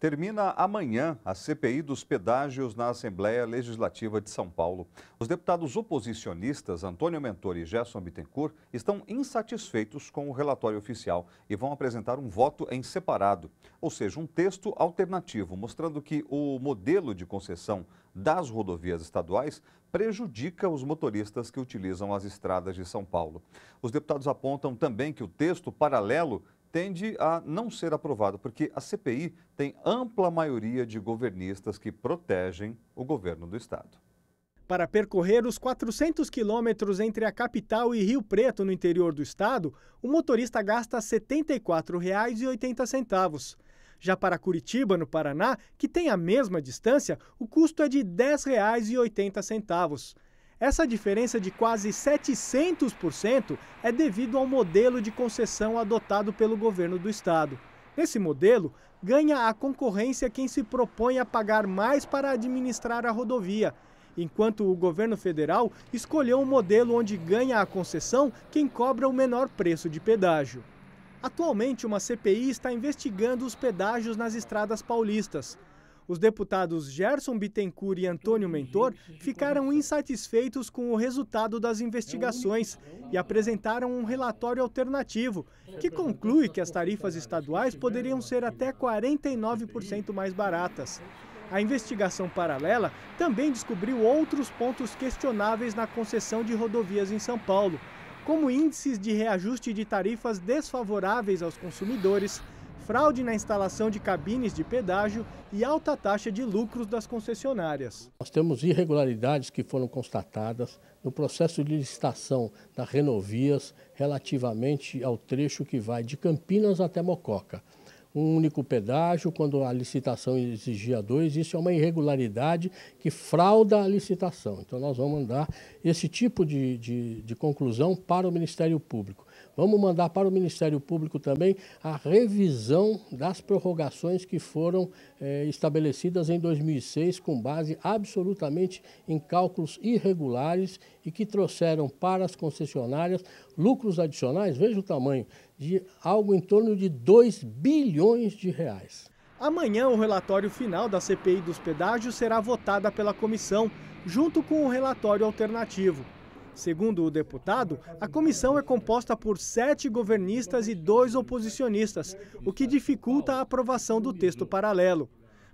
Termina amanhã a CPI dos pedágios na Assembleia Legislativa de São Paulo. Os deputados oposicionistas Antônio Mentor e Gerson Bittencourt estão insatisfeitos com o relatório oficial e vão apresentar um voto em separado, ou seja, um texto alternativo mostrando que o modelo de concessão das rodovias estaduais prejudica os motoristas que utilizam as estradas de São Paulo. Os deputados apontam também que o texto paralelo tende a não ser aprovado, porque a CPI tem ampla maioria de governistas que protegem o governo do Estado. Para percorrer os 400 quilômetros entre a capital e Rio Preto, no interior do estado, o motorista gasta R$ 74,80. Já para Curitiba, no Paraná, que tem a mesma distância, o custo é de R$ 10,80. Essa diferença de quase 700% é devido ao modelo de concessão adotado pelo governo do estado. Nesse modelo, ganha a concorrência quem se propõe a pagar mais para administrar a rodovia, enquanto o governo federal escolheu um modelo onde ganha a concessão quem cobra o menor preço de pedágio. Atualmente, uma CPI está investigando os pedágios nas estradas paulistas. Os deputados Gerson Bittencourt e Antônio Mentor ficaram insatisfeitos com o resultado das investigações e apresentaram um relatório alternativo, que conclui que as tarifas estaduais poderiam ser até 49% mais baratas. A investigação paralela também descobriu outros pontos questionáveis na concessão de rodovias em São Paulo, como índices de reajuste de tarifas desfavoráveis aos consumidores, fraude na instalação de cabines de pedágio e alta taxa de lucros das concessionárias. Nós temos irregularidades que foram constatadas no processo de licitação das renovias relativamente ao trecho que vai de Campinas até Mococa um único pedágio, quando a licitação exigia dois, isso é uma irregularidade que frauda a licitação. Então, nós vamos mandar esse tipo de, de, de conclusão para o Ministério Público. Vamos mandar para o Ministério Público também a revisão das prorrogações que foram eh, estabelecidas em 2006 com base absolutamente em cálculos irregulares e que trouxeram para as concessionárias lucros adicionais. Veja o tamanho: de algo em torno de 2 bilhões de reais. Amanhã, o relatório final da CPI dos pedágios será votada pela comissão, junto com o relatório alternativo. Segundo o deputado, a comissão é composta por sete governistas e dois oposicionistas, o que dificulta a aprovação do texto paralelo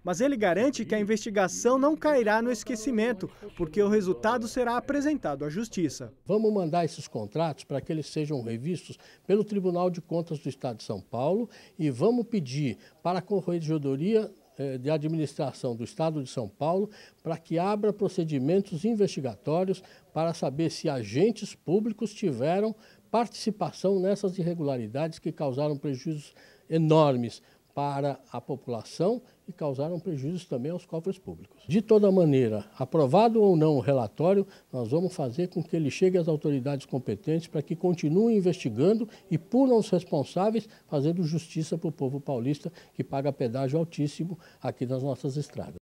mas ele garante que a investigação não cairá no esquecimento, porque o resultado será apresentado à Justiça. Vamos mandar esses contratos para que eles sejam revistos pelo Tribunal de Contas do Estado de São Paulo e vamos pedir para a Corregedoria eh, de administração do Estado de São Paulo para que abra procedimentos investigatórios para saber se agentes públicos tiveram participação nessas irregularidades que causaram prejuízos enormes para a população e causaram prejuízos também aos cofres públicos. De toda maneira, aprovado ou não o relatório, nós vamos fazer com que ele chegue às autoridades competentes para que continuem investigando e punam os responsáveis, fazendo justiça para o povo paulista que paga pedágio altíssimo aqui nas nossas estradas.